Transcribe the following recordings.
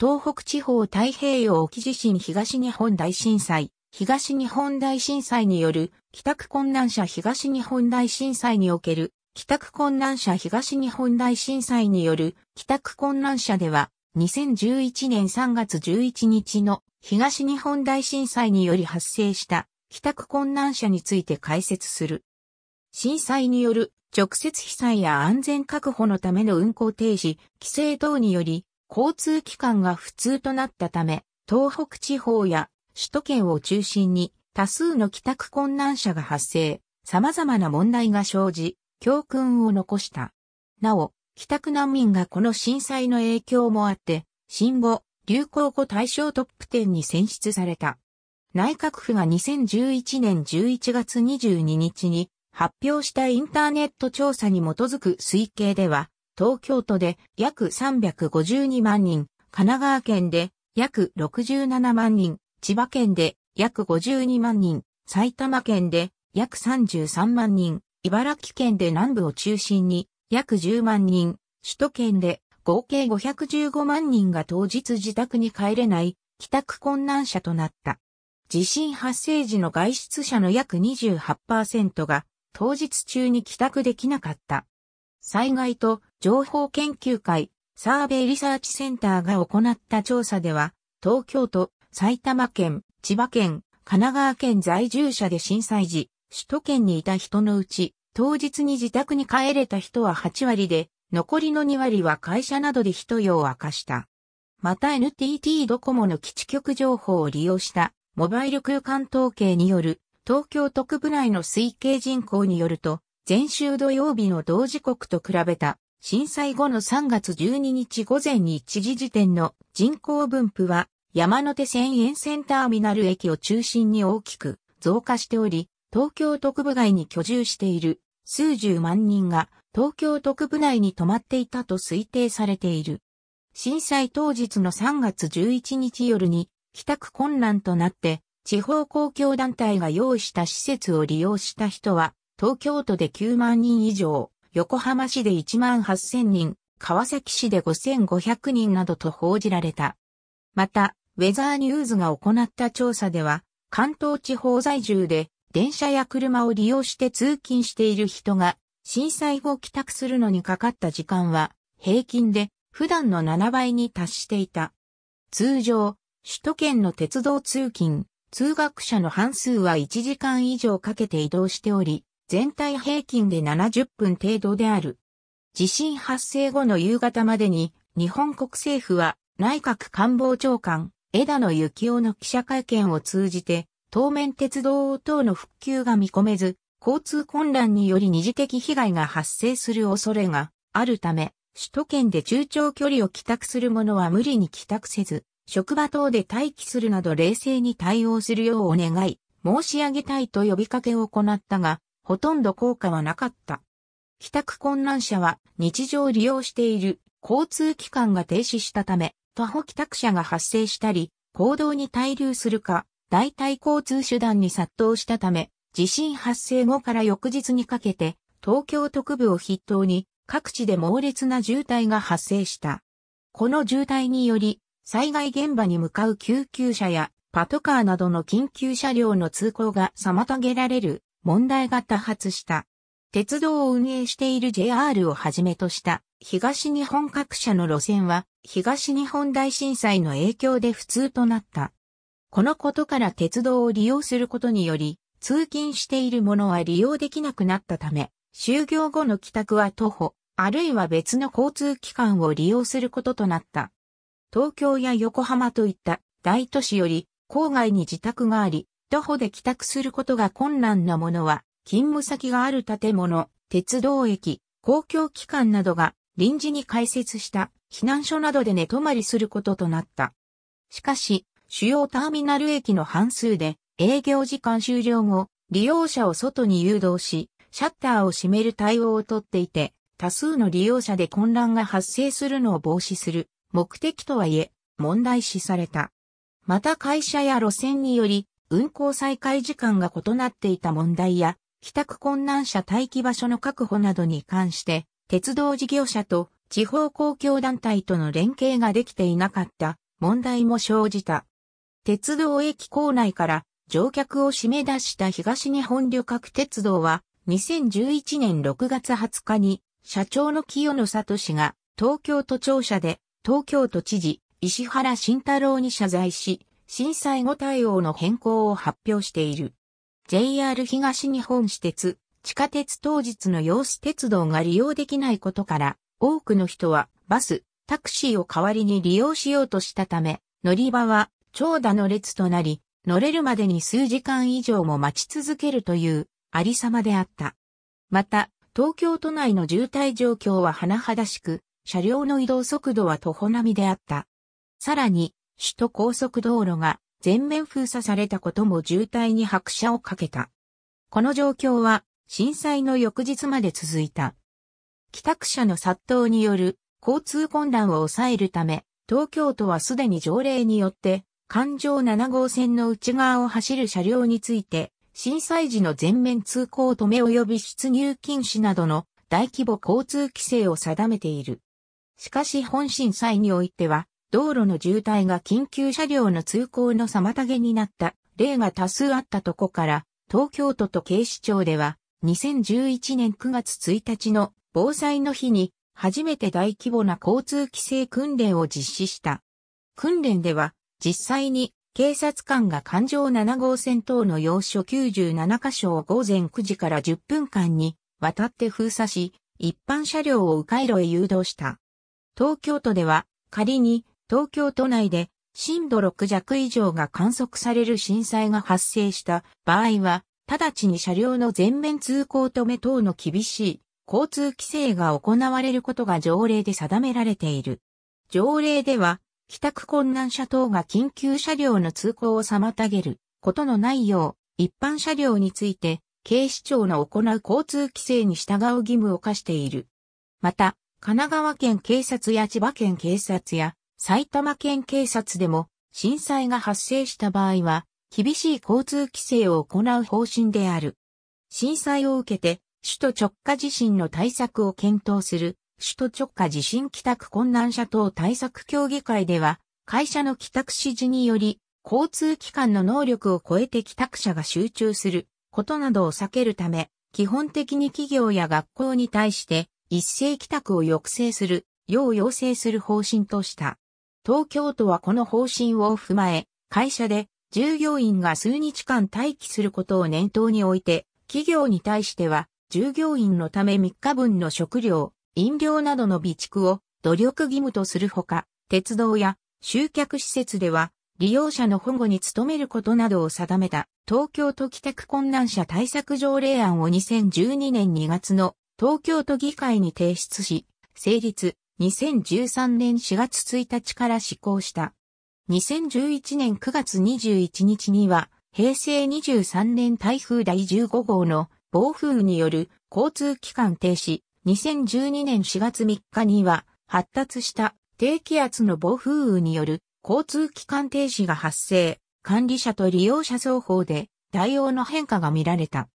東北地方太平洋沖地震東日本大震災、東日本大震災による帰宅困難者東日本大震災における帰宅困難者東日本大震災による帰宅困難者では2011年3月11日の東日本大震災により発生した帰宅困難者について解説する。震災による直接被災や安全確保のための運行停止、規制等により交通機関が普通となったため、東北地方や首都圏を中心に多数の帰宅困難者が発生、様々な問題が生じ、教訓を残した。なお、帰宅難民がこの震災の影響もあって、新語、流行語対象トップ10に選出された。内閣府が2011年11月22日に発表したインターネット調査に基づく推計では、東京都で約352万人、神奈川県で約67万人、千葉県で約52万人、埼玉県で約33万人、茨城県で南部を中心に約10万人、首都圏で合計515万人が当日自宅に帰れない帰宅困難者となった。地震発生時の外出者の約28%が当日中に帰宅できなかった。災害と情報研究会、サーベイリサーチセンターが行った調査では、東京都、埼玉県、千葉県、神奈川県在住者で震災時、首都圏にいた人のうち、当日に自宅に帰れた人は8割で、残りの2割は会社などで人用を明かした。また NTT ドコモの基地局情報を利用したモバイル空間統計による東京特部内の推計人口によると、前週土曜日の同時刻と比べた震災後の3月12日午前1時時点の人口分布は山手線沿線ターミナル駅を中心に大きく増加しており、東京特部外に居住している数十万人が東京特部内に泊まっていたと推定されている。震災当日の3月11日夜に帰宅困難となって地方公共団体が用意した施設を利用した人は東京都で9万人以上、横浜市で1万8000人、川崎市で5500人などと報じられた。また、ウェザーニューズが行った調査では、関東地方在住で電車や車を利用して通勤している人が震災後帰宅するのにかかった時間は平均で普段の7倍に達していた。通常、首都圏の鉄道通勤、通学者の半数は1時間以上かけて移動しており、全体平均で70分程度である。地震発生後の夕方までに、日本国政府は内閣官房長官、枝野幸男の記者会見を通じて、当面鉄道等の復旧が見込めず、交通混乱により二次的被害が発生する恐れがあるため、首都圏で中長距離を帰宅する者は無理に帰宅せず、職場等で待機するなど冷静に対応するようお願い、申し上げたいと呼びかけを行ったが、ほとんど効果はなかった。帰宅困難者は日常利用している交通機関が停止したため、徒歩帰宅者が発生したり、行動に滞留するか、代替交通手段に殺到したため、地震発生後から翌日にかけて、東京特部を筆頭に各地で猛烈な渋滞が発生した。この渋滞により、災害現場に向かう救急車やパトカーなどの緊急車両の通行が妨げられる問題が多発した。鉄道を運営している JR をはじめとした東日本各社の路線は東日本大震災の影響で不通となった。このことから鉄道を利用することにより通勤している者は利用できなくなったため、就業後の帰宅は徒歩、あるいは別の交通機関を利用することとなった。東京や横浜といった大都市より郊外に自宅があり、徒歩で帰宅することが困難なものは、勤務先がある建物、鉄道駅、公共機関などが臨時に開設した避難所などで寝泊まりすることとなった。しかし、主要ターミナル駅の半数で営業時間終了後、利用者を外に誘導し、シャッターを閉める対応をとっていて、多数の利用者で混乱が発生するのを防止する目的とはいえ問題視された。また会社や路線により運行再開時間が異なっていた問題や、帰宅困難者待機場所の確保などに関して、鉄道事業者と地方公共団体との連携ができていなかった問題も生じた。鉄道駅構内から乗客を締め出した東日本旅客鉄道は2011年6月20日に社長の清野聡が東京都庁舎で東京都知事石原慎太郎に謝罪し震災後対応の変更を発表している。JR 東日本私鉄、地下鉄当日の様子鉄道が利用できないことから、多くの人はバス、タクシーを代わりに利用しようとしたため、乗り場は長蛇の列となり、乗れるまでに数時間以上も待ち続けるというありさまであった。また、東京都内の渋滞状況は甚だしく、車両の移動速度は徒歩並みであった。さらに、首都高速道路が全面封鎖されたことも渋滞に拍車をかけた。この状況は震災の翌日まで続いた。帰宅者の殺到による交通混乱を抑えるため、東京都はすでに条例によって、環状7号線の内側を走る車両について、震災時の全面通行止め及び出入禁止などの大規模交通規制を定めている。しかし本震災においては、道路の渋滞が緊急車両の通行の妨げになった例が多数あったとこから、東京都と警視庁では、2011年9月1日の防災の日に、初めて大規模な交通規制訓練を実施した。訓練では、実際に警察官が環状7号線等の要所97カ所を午前9時から10分間に渡って封鎖し、一般車両を迂回路へ誘導した。東京都では仮に東京都内で震度6弱以上が観測される震災が発生した場合は、直ちに車両の全面通行止め等の厳しい交通規制が行われることが条例で定められている。条例では、帰宅困難者等が緊急車両の通行を妨げることのないよう、一般車両について、警視庁の行う交通規制に従う義務を課している。また、神奈川県警察や千葉県警察や埼玉県警察でも震災が発生した場合は、厳しい交通規制を行う方針である。震災を受けて、首都直下地震の対策を検討する、首都直下地震帰宅困難者等対策協議会では、会社の帰宅指示により、交通機関の能力を超えて帰宅者が集中することなどを避けるため、基本的に企業や学校に対して、一斉帰宅を抑制する、よう要請する方針とした。東京都はこの方針を踏まえ、会社で従業員が数日間待機することを念頭に置いて、企業に対しては、従業員のため3日分の食料、飲料などの備蓄を努力義務とするほか、鉄道や集客施設では、利用者の保護に努めることなどを定めた、東京都帰宅困難者対策条例案を2012年2月の東京都議会に提出し、成立、2013年4月1日から施行した。2011年9月21日には、平成23年台風第15号の暴風雨による交通機関停止、2012年4月3日には発達した低気圧の暴風雨による交通機関停止が発生、管理者と利用者双方で対応の変化が見られた。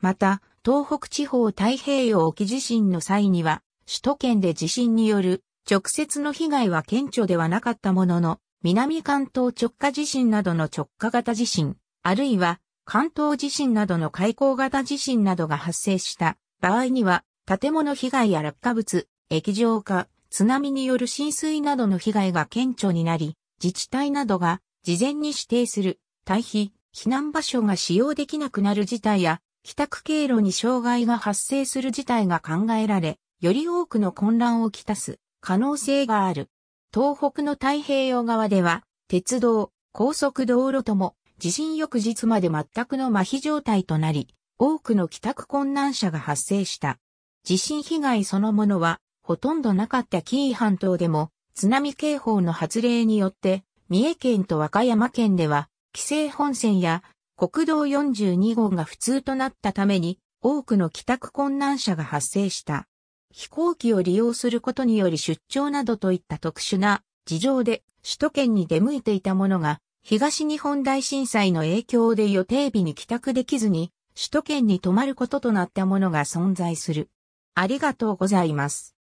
また、東北地方太平洋沖地震の際には、首都圏で地震による直接の被害は顕著ではなかったものの、南関東直下地震などの直下型地震、あるいは関東地震などの開溝型地震などが発生した場合には、建物被害や落下物、液状化、津波による浸水などの被害が顕著になり、自治体などが事前に指定する退避、避難場所が使用できなくなる事態や、帰宅経路に障害が発生する事態が考えられ、より多くの混乱をきたす可能性がある。東北の太平洋側では、鉄道、高速道路とも、地震翌日まで全くの麻痺状態となり、多くの帰宅困難者が発生した。地震被害そのものは、ほとんどなかった紀伊半島でも、津波警報の発令によって、三重県と和歌山県では、規制本線や国道42号が不通となったために、多くの帰宅困難者が発生した。飛行機を利用することにより出張などといった特殊な事情で首都圏に出向いていたものが東日本大震災の影響で予定日に帰宅できずに首都圏に泊まることとなったものが存在する。ありがとうございます。